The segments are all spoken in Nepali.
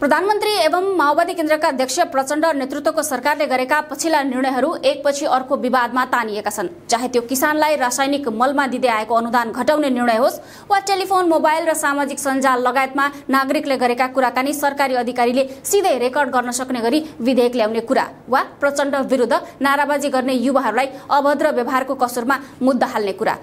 प्रधानमन्त्री एवं माओवादी केन्द्रका अध्यक्ष प्रचण्ड नेतृत्वको सरकारले गरेका पछिल्ला निर्णयहरू एकपछि अर्को विवादमा तानिएका छन् चाहे त्यो किसानलाई रासायनिक मलमा दिँदै आएको अनुदान घटाउने निर्णय होस् वा टेलिफोन मोबाइल र सामाजिक सञ्जाल लगायतमा नागरिकले गरेका कुराकानी सरकारी अधिकारीले सिधै रेकर्ड गर्न सक्ने गरी विधेयक ल्याउने कुरा वा प्रचण्ड विरुद्ध नाराबाजी गर्ने युवाहरूलाई अभद्र व्यवहारको कसुरमा मुद्दा हाल्ने कुरा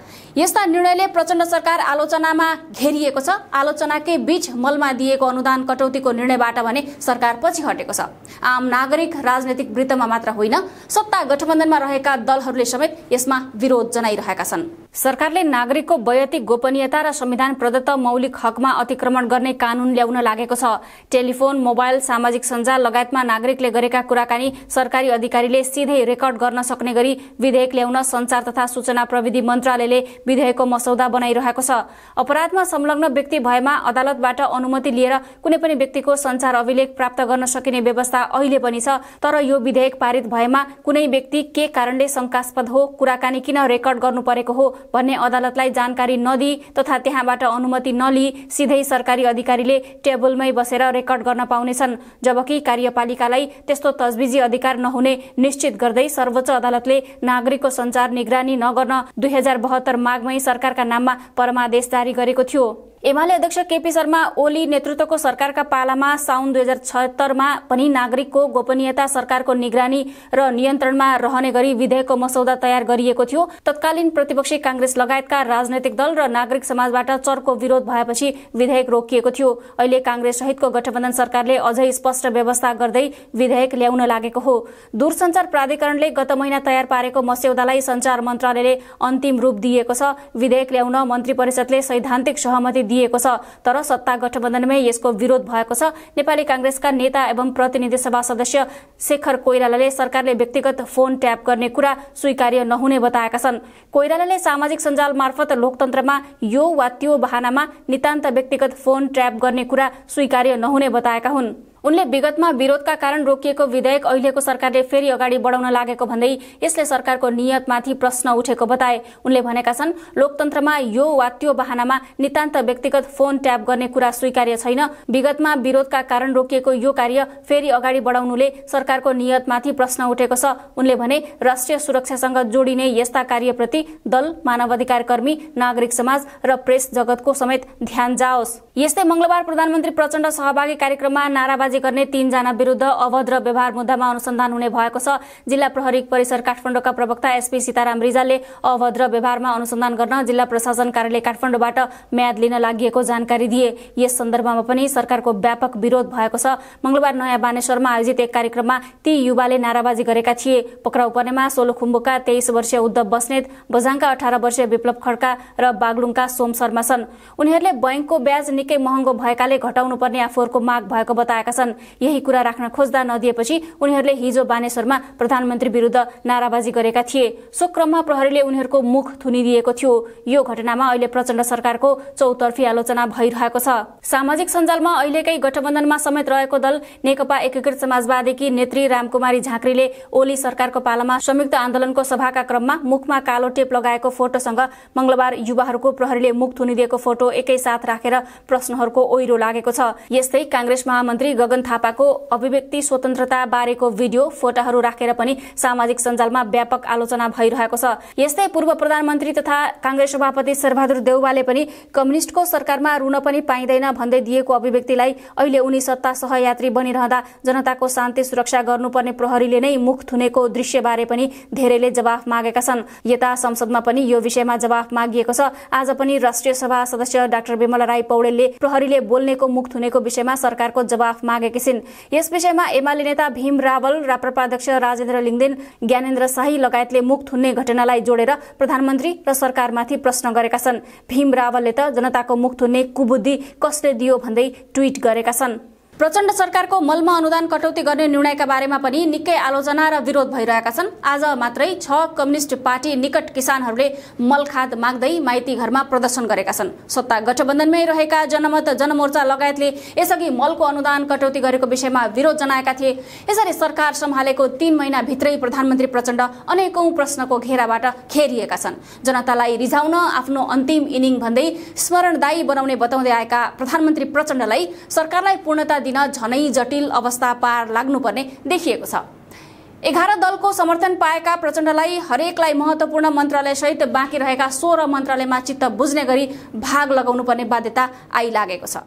यस्ता निर्णयले प्रचण्ड सरकार आलोचनामा घेरिएको छ आलोचनाकै बीच मलमा दिएको अनुदान कटौतीको निर्णय बाट भने सरकार पछि हटेको छ आम नागरिक राजनैतिक वृत्तमा मात्र होइन सत्ता गठबन्धनमा रहेका दलहरूले समेत यसमा विरोध जनाइरहेका छन् सरकारले नागरिकको वैयतिक गोपनीयता र संविधान प्रदत्त मौलिक हकमा अतिक्रमण गर्ने कानून ल्याउन लागेको छ टेलिफोन मोबाइल सामाजिक सञ्जाल लगायतमा नागरिकले गरेका कुराकानी सरकारी अधिकारीले सिधै रेकर्ड गर्न सक्ने गरी विधेयक ल्याउन संचार तथा सूचना प्रविधि मन्त्रालयले विधेयकको मसौदा बनाइरहेको छ अपराधमा संलग्न व्यक्ति भएमा अदालतबाट अनुमति लिएर कुनै पनि व्यक्तिको संचार अभिलेख प्राप्त गर्न सकिने व्यवस्था अहिले पनि छ तर यो विधेयक पारित भएमा कुनै व्यक्ति के कारणले शङ्कास्पद हो कुराकानी किन रेकर्ड गर्नु परेको हो भन्ने अदालतलाई जानकारी नदिई तथा त्यहाँबाट अनुमति नलिई सिधै सरकारी अधिकारीले टेबलमै बसेर रेकर्ड गर्न पाउनेछन् जबकि कार्यपालिकालाई त्यस्तो तजबिजी अधिकार नहुने निश्चित गर्दै सर्वोच्च अदालतले नागरिकको सञ्चार निगरानी नगर्न दुई हजार बहत्तर माघमै सरकारका नाममा परमादेश जारी गरेको थियो एमाले अध्यक्ष केपी शर्मा ओली नेतृत्वको सरकारका पालामा साउन दुई हजार छत्तरमा पनि नागरिकको गोपनीयता सरकारको निगरानी र नियन्त्रणमा रहने गरी विधेयकको मसौदा तयार गरिएको थियो तत्कालीन प्रतिपक्षी कांग्रेस लगायतका राजनैतिक दल र नागरिक समाजबाट चर्को विरोध भएपछि विधेयक रोकिएको थियो अहिले कांग्रेस सहितको गठबन्धन सरकारले अझै स्पष्ट व्यवस्था गर्दै विधेयक ल्याउन लागेको हो दूरसञ्चार प्राधिकरणले गत महिना तयार पारेको मस्यौदालाई संचार मन्त्रालयले अन्तिम रूप दिएको छ विधेयक ल्याउन मन्त्री परिषदले सैद्धान्तिक सहमति दिएको छ तर सत्ता गठबन्धनमै यसको विरोध भएको छ नेपाली काङ्ग्रेसका नेता एवं प्रतिनिधि सभा सदस्य शेखर कोइरालाले सरकारले व्यक्तिगत फोन ट्याप गर्ने कुरा स्वीकार्य नहुने बताएका छन् कोइरालाले सामाजिक सञ्जाल मार्फत लोकतन्त्रमा यो वा त्यो बहानामा नितान्त व्यक्तिगत फोन ट्याप गर्ने कुरा स्वीकार्य नहुने बताएका हुन् उनले विगतमा विरोधका कारण रोकिएको विधेयक अहिलेको सरकारले फेरि अगाडि बढाउन लागेको भन्दै यसले सरकारको नियतमाथि प्रश्न उठेको बताए उनले भनेका छन् लोकतन्त्रमा यो वा त्यो बहानामा नितान्त व्यक्तिगत फोन ट्याप गर्ने कुरा स्वीकार्य छैन विगतमा विरोधका कारण रोकिएको यो कार्य फेरि अगाडि बढाउनुले सरकारको नियतमाथि प्रश्न उठेको छ उनले भने राष्ट्रिय सुरक्षासँग जोडिने यस्ता कार्यप्रति दल मानवाधिकार कर्मी नागरिक समाज र प्रेस जगतको समेत ध्यान जाओस् यस्तै मंगलबार प्रधानमन्त्री प्रचण्ड सहभागी कार्यक्रममा नाराबाजी गर्ने तीनजना विरूद्ध अभद्र व्यवहार मुद्दामा अनुसन्धान हुने भएको छ जिल्ला प्रहरी परिसर काठमाडौँका प्रवक्ता एसपी सीताराम रिजालले अभद्र व्यवहारमा अनुसन्धान गर्न जिल्ला प्रशासन कार्यालय काठमाडौँबाट म्याद लिन लागि जानकारी दिए यस सन्दर्भमा पनि सरकारको व्यापक विरोध भएको छ मंगलबार नयाँ बानेश्वरमा आयोजित एक कार्यक्रममा ती युवाले नाराबाजी गरेका थिए पक्राउ पर्नेमा सोलुखुम्बुका तेइस वर्षीय उद्धव बस्नेत बझाङका अठार वर्षीय विप्लव खड्का र बागलुङका सोम शर्मा छन् उनीहरूले बैंकको ब्याज निकै महँगो भएकाले घटाउनु पर्ने आफूहरूको माग भएको बताएका छन् यही कुरा राख्न खोज्दा नदिएपछि उनीहरूले हिजो बानेश्वरमा प्रधानमन्त्री विरुद्ध नाराबाजी गरेका थिए सो क्रममा प्रहरीले उनीहरूको मुख थुनिदिएको थियो यो घटनामा अहिले प्रचण्ड सरकारको चौतर्फी आलोचना भइरहेको छ सामाजिक सञ्जालमा अहिलेकै गठबन्धनमा समेत रहेको दल नेकपा एकीकृत समाजवादीकी नेत्री रामकुमारी झाँक्रीले ओली सरकारको पालामा संयुक्त आन्दोलनको सभाका क्रममा मुखमा कालो टेप लगाएको फोटोसँग मंगलबार युवाहरूको प्रहरीले मुख थुनिदिएको फोटो एकैसाथ राखेर प्रश्नहरूको ओहिरो लागेको छ यस्तै काङ्ग्रेस महामन्त्री गगन थापाको अभिव्यक्ति स्वतन्त्रता बारेको भिडियो फोटाहरू राखेर पनि सामाजिक सञ्जालमा व्यापक आलोचना भइरहेको छ यस्तै पूर्व प्रधानमन्त्री तथा काङ्ग्रेस सभापति शेरबहादुर देउवाले पनि कम्युनिष्टको सरकारमा रुन पनि पाइँदैन भन्दै दिएको अभिव्यक्तिलाई अहिले उनी सत्ता सहयात्री बनिरहँदा जनताको शान्ति सुरक्षा गर्नुपर्ने प्रहरीले नै मुख थुनेको दृश्यबारे पनि धेरैले जवाफ मागेका छन् यता संसदमा पनि यो विषयमा जवाफ मागिएको छ आज पनि राष्ट्रिय सभा सदस्य डाक्टर विमला राई पौडेलले अहिले प्रहरीले बोल्नेको मुख थुनेको विषयमा सरकारको जवाफ मागेकी छिन् यस विषयमा एमाले नेता भीम रावल राप्रपा अध्यक्ष राजेन्द्र लिङदेन ज्ञानेन्द्र शाही लगायतले मुख थुन्ने घटनालाई जोडेर प्रधानमन्त्री र सरकारमाथि प्रश्न गरेका छन् भीम रावलले त जनताको मुख थुन्ने कुबुद्धि कसले दियो भन्दै ट्वीट गरेका छन् प्रचण्ड सरकारको मलमा अनुदान कटौती गर्ने निर्णयका बारेमा पनि निकै आलोचना र विरोध भइरहेका छन् आज मात्रै छ कम्युनिष्ट पार्टी निकट किसानहरूले मलखाद माग्दै माइती घरमा प्रदर्शन गरेका छन् सत्ता गठबन्धनमै रहेका जनमत जनमोर्चा लगायतले यसअघि मलको अनुदान कटौती गरेको विषयमा विरोध जनाएका थिए यसरी सरकार सम्हालेको तीन महिनाभित्रै प्रधानमन्त्री प्रचण्ड अनेकौं प्रश्नको घेराबाट घेरिएका छन् जनतालाई रिझाउन आफ्नो अन्तिम इनिङ भन्दै स्मरणदायी बनाउने बताउँदै आएका प्रधानमन्त्री प्रचण्डलाई सरकारलाई पूर्णता दिन झनै जटिल अवस्था पार लाग्नुपर्ने देखिएको छ एघार दलको समर्थन पाएका प्रचण्डलाई हरेकलाई महत्त्वपूर्ण मन्त्रालयसहित बाँकी रहेका सोह्र मन्त्रालयमा चित्त बुझ्ने गरी भाग लगाउनुपर्ने बाध्यता आइलागेको छ